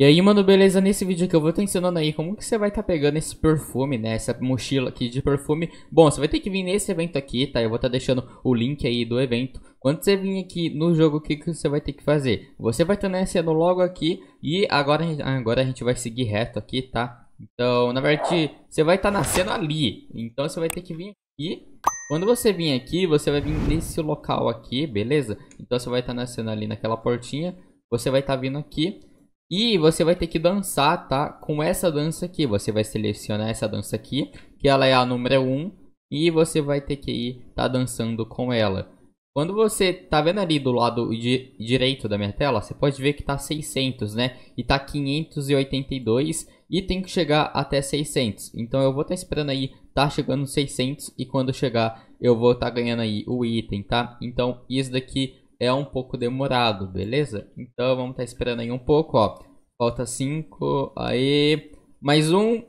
E aí, mano, beleza? Nesse vídeo aqui eu vou te ensinando aí como que você vai estar tá pegando esse perfume, né? Essa mochila aqui de perfume. Bom, você vai ter que vir nesse evento aqui, tá? Eu vou estar tá deixando o link aí do evento. Quando você vir aqui no jogo, o que, que você vai ter que fazer? Você vai tá estar nascendo logo aqui e agora, agora a gente vai seguir reto aqui, tá? Então, na verdade, você vai estar nascendo ali. Então, você vai ter que vir aqui quando você vir aqui, você vai vir nesse local aqui, beleza? Então você vai estar nascendo ali naquela portinha. Você vai estar vindo aqui. E você vai ter que dançar, tá? Com essa dança aqui. Você vai selecionar essa dança aqui, que ela é a número 1. E você vai ter que ir tá dançando com ela. Quando você tá vendo ali do lado di direito da minha tela, você pode ver que tá 600, né? E tá 582 e tem que chegar até 600. Então eu vou estar tá esperando aí tá chegando 600 e quando chegar eu vou estar tá ganhando aí o item, tá? Então isso daqui é um pouco demorado, beleza? Então vamos estar tá esperando aí um pouco, ó. Falta 5, aí. Mais um.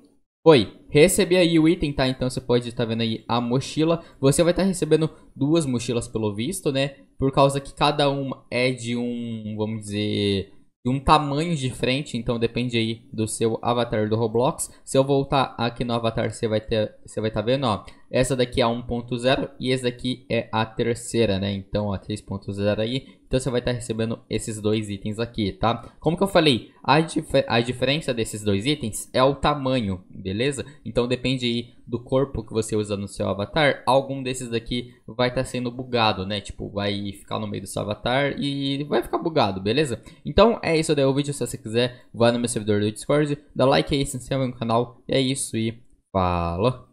Foi. Recebi aí o item, tá? Então você pode estar tá vendo aí a mochila. Você vai estar tá recebendo duas mochilas pelo visto, né? Por causa que cada uma é de um, vamos dizer, de um tamanho diferente. Então depende aí do seu avatar do Roblox. Se eu voltar aqui no avatar, você vai ter, você vai estar tá vendo, ó. Essa daqui é a 1.0 e esse daqui é a terceira, né? Então, a 3.0 aí. Então, você vai estar tá recebendo esses dois itens aqui, tá? Como que eu falei, a, dif a diferença desses dois itens é o tamanho, beleza? Então, depende aí do corpo que você usa no seu avatar. Algum desses daqui vai estar tá sendo bugado, né? Tipo, vai ficar no meio do seu avatar e vai ficar bugado, beleza? Então, é isso daí o vídeo. Se você quiser, vá no meu servidor do Discord, dá like aí, se inscreva no canal. E é isso e... Falou!